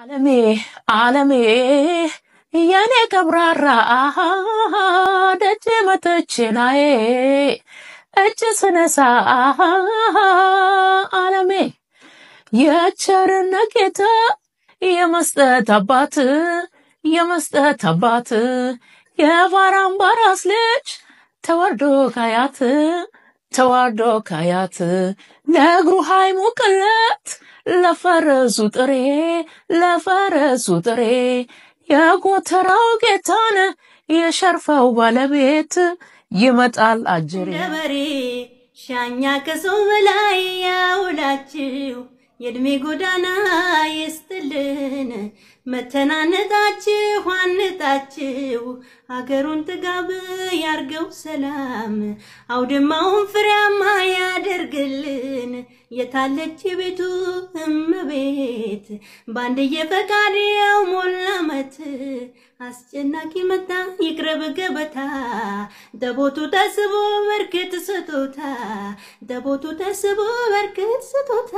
አለሜ አለሜ የኔ ቀብራራ ደጅ መተችናዬ እጅ ስነሳ አለሜ የቸርነት ጌታ የመስጠት አባት የመስጠት አባት የባራምባራስ ልጅ ተዋርዶ ካያት ተዋርዶ ካያት ለእግሩ ሃይ ለፈረሱ ጥሬ ለፈረሱ ጥሬ ያጎተራው ጌታነ የሸርፋው ባለቤት ይመጣል አጀሬ ገበሬ ሻኛ ከሰው በላይ ያውላችሁ የእድሜ ጎዳና ይስጥልን መተናነጣችሁ አንጣችሁ አገሩን ጥጋብ ያርገው ሰላም አውድማውን ፍሬያማ የታለች ቤቱ እመቤት ባንድዬ ፈቃዴው ሞላ ሞላመት አስጨናቂ መጣ ይቅረብ ገበታ ደቦቱ ተስቦ በርክት ስጦታ ደቦቱ ተስቦ በርክት ስጦታ